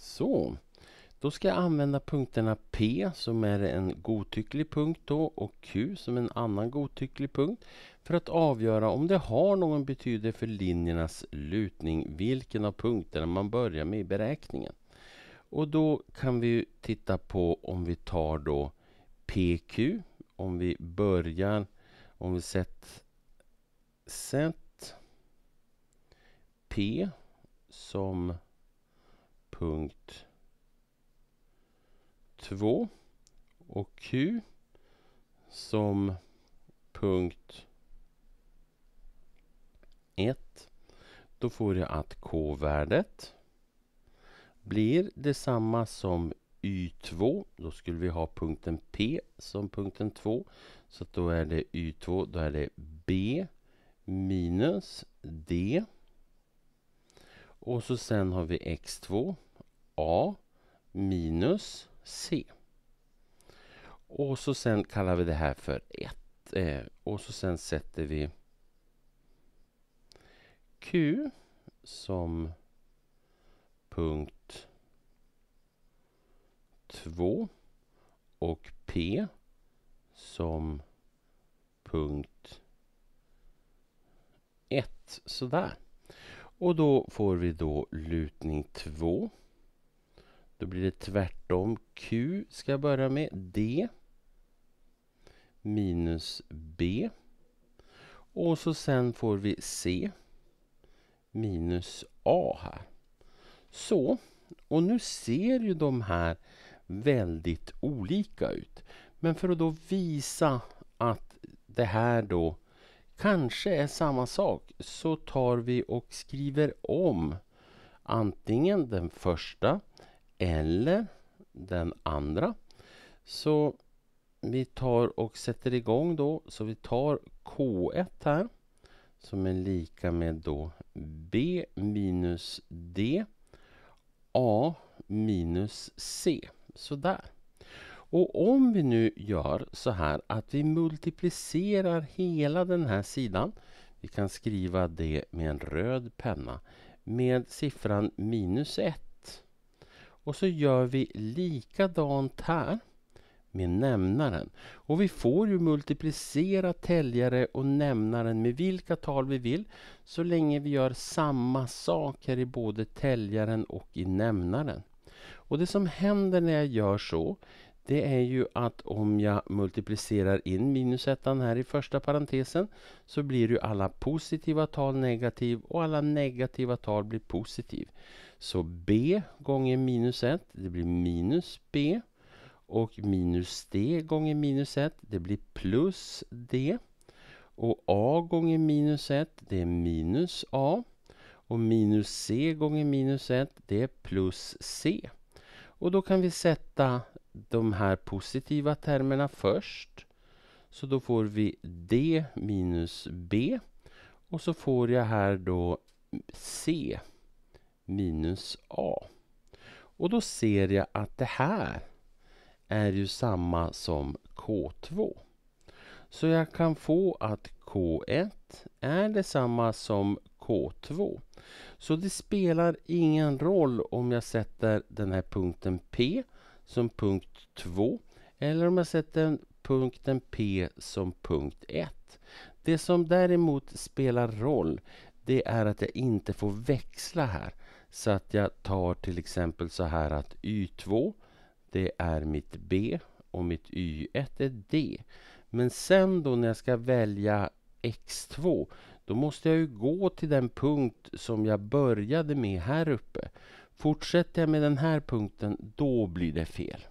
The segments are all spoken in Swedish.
Så. Då ska jag använda punkterna P som är en godtycklig punkt då och Q som en annan godtycklig punkt för att avgöra om det har någon betydelse för linjernas lutning vilken av punkterna man börjar med i beräkningen. Och då kan vi titta på om vi tar då PQ om vi börjar om vi sett sätt P som punkt 2 och Q som punkt 1 då får jag att K-värdet blir detsamma som Y2. Då skulle vi ha punkten P som punkten 2. Så då är det Y2, då är det B minus D. Och så sen har vi X2 A minus C. Och så sen kallar vi det här för 1. Eh, och så sen sätter vi Q som punkt 2 och P som punkt 1. Sådär. Och då får vi då lutning 2 då blir det tvärtom. Q ska jag börja med. D minus B. Och så sen får vi C minus A här. Så, och nu ser ju de här väldigt olika ut. Men för att då visa att det här då kanske är samma sak så tar vi och skriver om antingen den första eller den andra. Så vi tar och sätter igång då. Så vi tar K1 här som är lika med då B minus D A minus C. Sådär. Och om vi nu gör så här att vi multiplicerar hela den här sidan. Vi kan skriva det med en röd penna med siffran minus 1 och så gör vi likadant här med nämnaren. Och vi får ju multiplicera täljare och nämnaren med vilka tal vi vill så länge vi gör samma saker i både täljaren och i nämnaren. Och det som händer när jag gör så det är ju att om jag multiplicerar in minus ettan här i första parentesen så blir ju alla positiva tal negativ och alla negativa tal blir positiv. Så b gånger minus 1, det blir minus b. Och minus d gånger minus 1, det blir plus d. Och a gånger minus 1, det är minus a. Och minus c gånger minus 1, det är plus c. Och då kan vi sätta de här positiva termerna först. Så då får vi D minus B. Och så får jag här då C minus A. Och då ser jag att det här är ju samma som K2. Så jag kan få att K1 är detsamma som K2. Så det spelar ingen roll om jag sätter den här punkten P som punkt 2 eller om jag sätter punkten P som punkt 1. Det som däremot spelar roll det är att jag inte får växla här. Så att jag tar till exempel så här att Y2 det är mitt B och mitt Y1 är D. Men sen då när jag ska välja X2 då måste jag ju gå till den punkt som jag började med här uppe. Fortsätter jag med den här punkten, då blir det fel.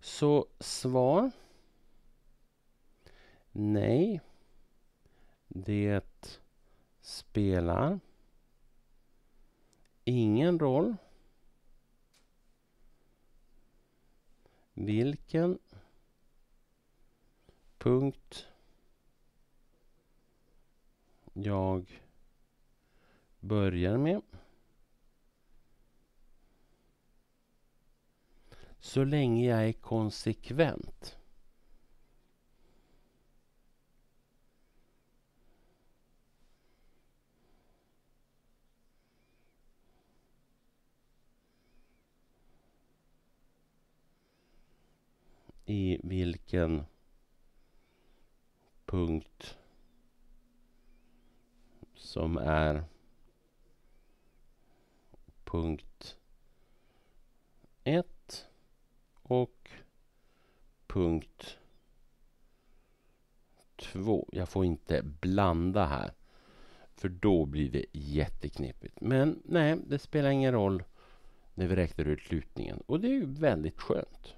Så svar. Nej. Det spelar ingen roll vilken punkt jag börjar med. så länge jag är konsekvent. i vilken punkt som är punkt ett och punkt 2. Jag får inte blanda här. För då blir det jätteknepigt. Men nej, det spelar ingen roll när vi räknar ut lutningen. Och det är ju väldigt skönt.